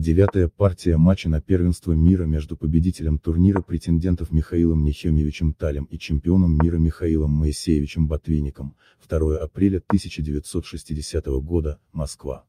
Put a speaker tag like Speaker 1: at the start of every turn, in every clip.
Speaker 1: Девятая партия матча на первенство мира между победителем турнира претендентов Михаилом Нехемевичем Талем и чемпионом мира Михаилом Моисеевичем Ботвинником, 2 апреля 1960 года, Москва.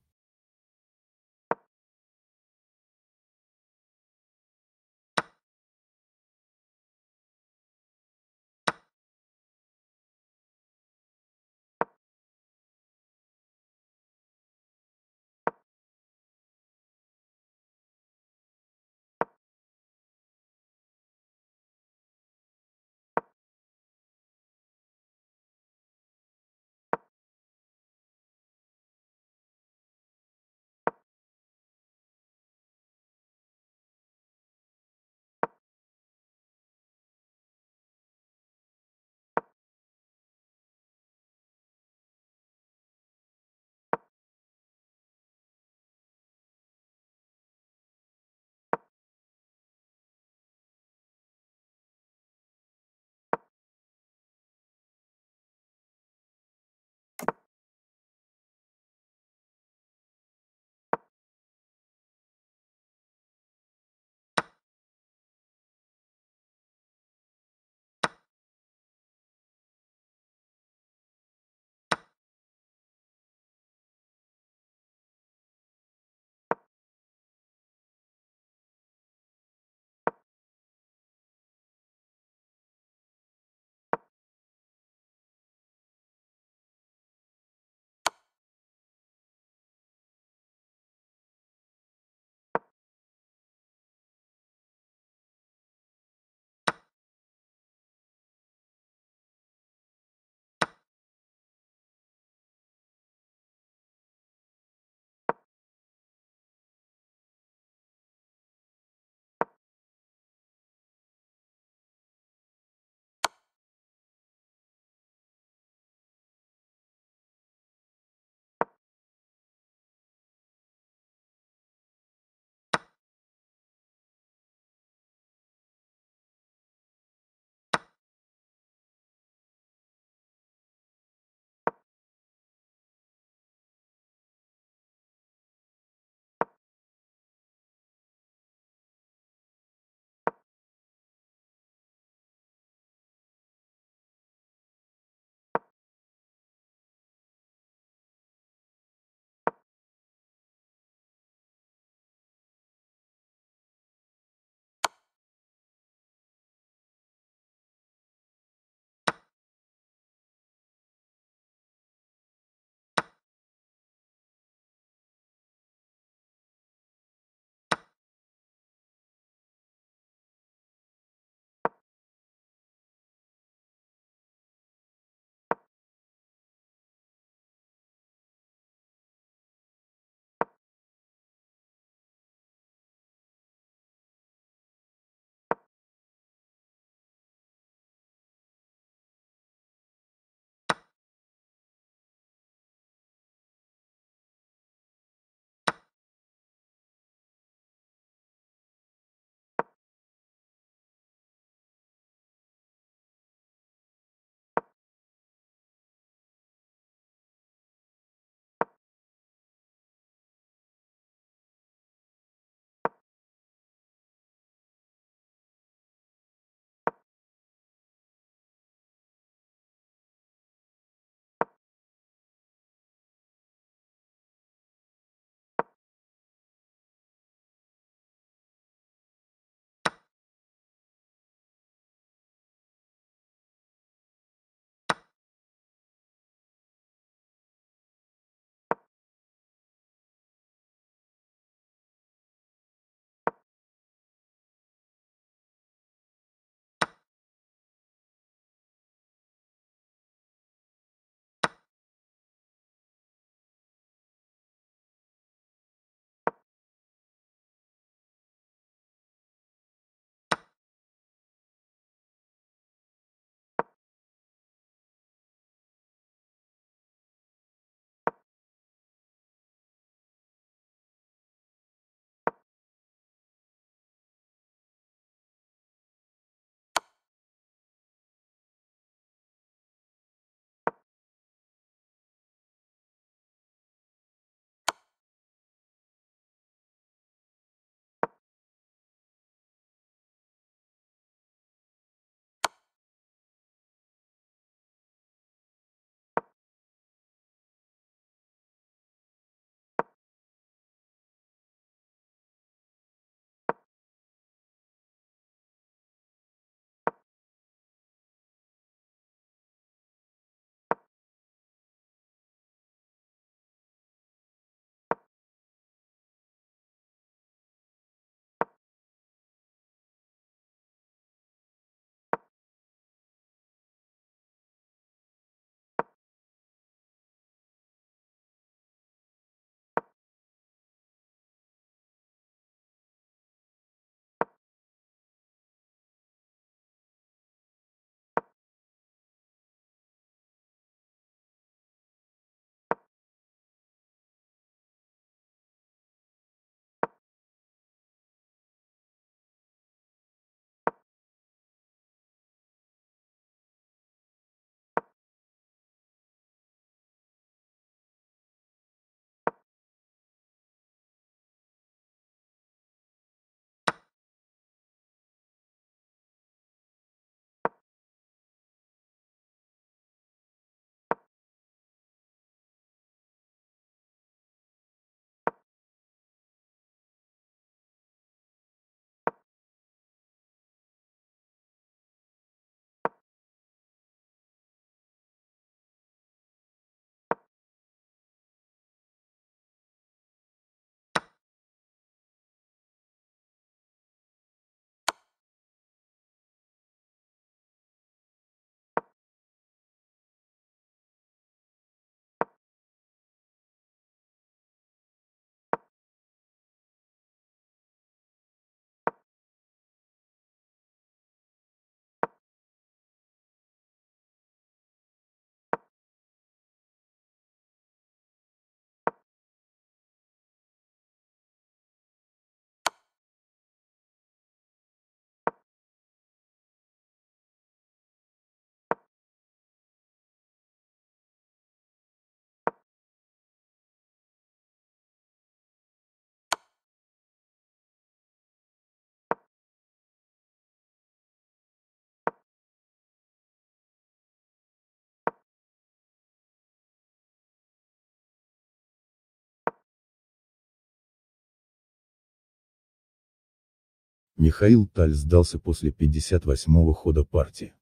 Speaker 2: Михаил Таль сдался после 58-го хода партии.